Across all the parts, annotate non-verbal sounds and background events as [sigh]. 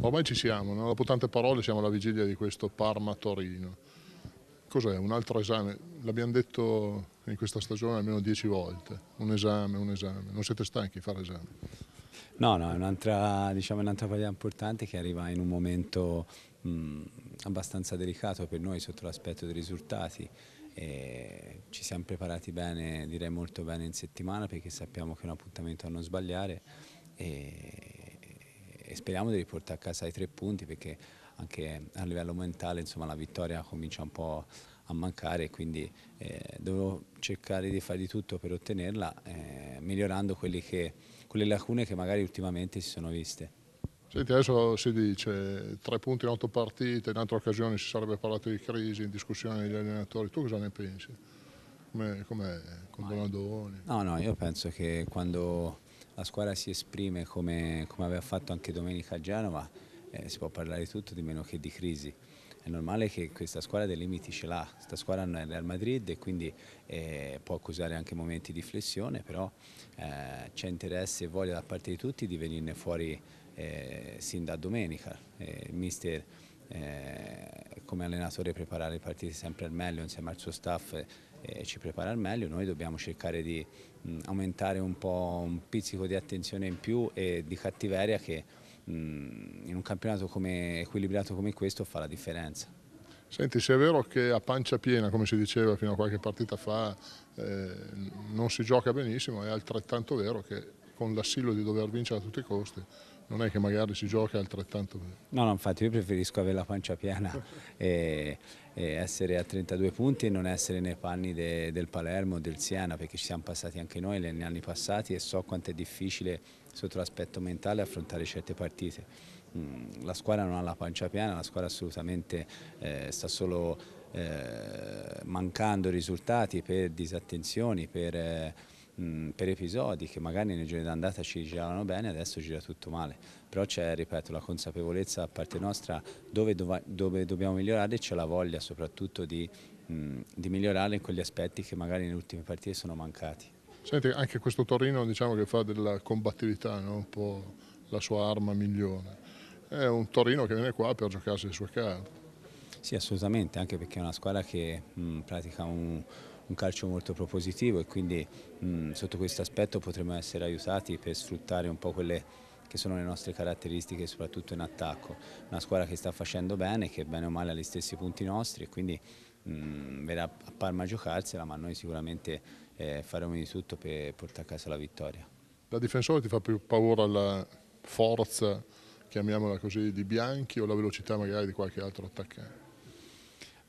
Ormai ci siamo, no? dopo tante parole siamo alla vigilia di questo Parma-Torino. Cos'è? Un altro esame? L'abbiamo detto in questa stagione almeno dieci volte. Un esame, un esame. Non siete stanchi di fare esame? No, no, è un'altra diciamo, un partita importante che arriva in un momento mh, abbastanza delicato per noi sotto l'aspetto dei risultati. E ci siamo preparati bene, direi molto bene in settimana perché sappiamo che è un appuntamento a non sbagliare e e speriamo di riportare a casa i tre punti perché anche a livello mentale insomma, la vittoria comincia un po' a mancare quindi eh, dovevo cercare di fare di tutto per ottenerla eh, migliorando che, quelle lacune che magari ultimamente si sono viste. Senti, adesso si dice tre punti in otto partite, in altre occasioni si sarebbe parlato di crisi, in discussione degli allenatori, tu cosa ne pensi? Come, come con Donadoni? No, no, io penso che quando la squadra si esprime come, come aveva fatto anche domenica a Genova, eh, si può parlare di tutto di meno che di crisi. È normale che questa squadra dei limiti ce l'ha, questa squadra non è Real Madrid e quindi eh, può accusare anche momenti di flessione, però eh, c'è interesse e voglia da parte di tutti di venirne fuori eh, sin da domenica. il eh, mister eh, come allenatore preparare le partite sempre al meglio insieme al suo staff eh, ci prepara al meglio, noi dobbiamo cercare di mm, aumentare un po' un pizzico di attenzione in più e di cattiveria che mm, in un campionato come, equilibrato come questo fa la differenza. Senti, se è vero che a pancia piena, come si diceva fino a qualche partita fa, eh, non si gioca benissimo, è altrettanto vero che con l'assillo di dover vincere a tutti i costi non è che magari si gioca altrettanto. No, no, infatti io preferisco avere la pancia piena [laughs] e, e essere a 32 punti e non essere nei panni de, del Palermo, del Siena, perché ci siamo passati anche noi negli anni passati e so quanto è difficile sotto l'aspetto mentale affrontare certe partite. Mm, la squadra non ha la pancia piena, la squadra assolutamente eh, sta solo eh, mancando risultati per disattenzioni, per... Eh, mh, per episodi che magari nei giorni d'andata ci giravano bene, adesso gira tutto male. Però c'è, ripeto, la consapevolezza da parte nostra dove, dov dove dobbiamo migliorare e c'è la voglia soprattutto di, mh, di migliorare in quegli aspetti che magari nelle ultime partite sono mancati. Senti, anche questo Torino diciamo che fa della combattività no? un po' la sua arma migliore. È un Torino che viene qua per giocarsi le sue carte. Sì, assolutamente, anche perché è una squadra che mh, pratica un, un calcio molto propositivo e quindi mh, mm, sotto questo aspetto potremo essere aiutati per sfruttare un po' quelle che sono le nostre caratteristiche soprattutto in attacco. Una squadra che sta facendo bene, che bene o male ha gli stessi punti nostri e quindi mh, mm, verrà a Parma a giocarsela, ma noi sicuramente eh, faremo di tutto per portare a casa la vittoria. Da difensore ti fa più paura la forza, chiamiamola così, di Bianchi o la velocità magari di qualche altro attaccante?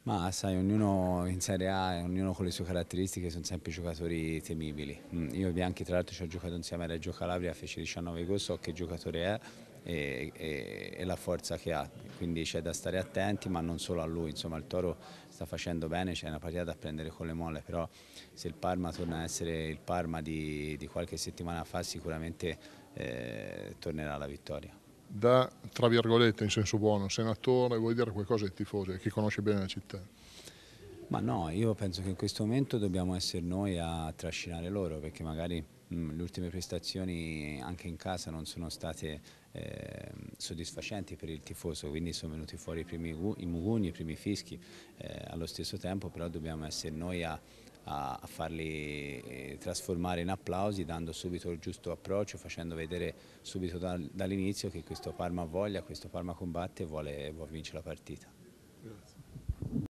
Ma sai, ognuno in Serie A, ognuno con le sue caratteristiche, sono sempre giocatori temibili. Mm, io Bianchi tra l'altro ci ho giocato insieme a Reggio Calabria, fece 19 gol, so che giocatore è e, e, e, la forza che ha, quindi c'è da stare attenti, ma non solo a lui, insomma il Toro sta facendo bene, c'è una partita da prendere con le molle, però se il Parma torna a essere il Parma di, di qualche settimana fa sicuramente eh, tornerà alla vittoria da, tra virgolette, in senso buono, senatore, vuoi dire qualcosa ai tifosi, a chi conosce bene la città? Ma no, io penso che in questo momento dobbiamo essere noi a trascinare loro, perché magari mh, mm, le ultime prestazioni anche in casa non sono state eh, soddisfacenti per il tifoso, quindi sono venuti fuori i, primi, i mugugni, i primi fischi, eh, allo stesso tempo però dobbiamo essere noi a a, a farli eh, trasformare in applausi dando subito il giusto approccio, facendo vedere subito da, dall'inizio che questo Parma voglia, questo Parma combatte e vuole, vuole vincere la partita. Grazie.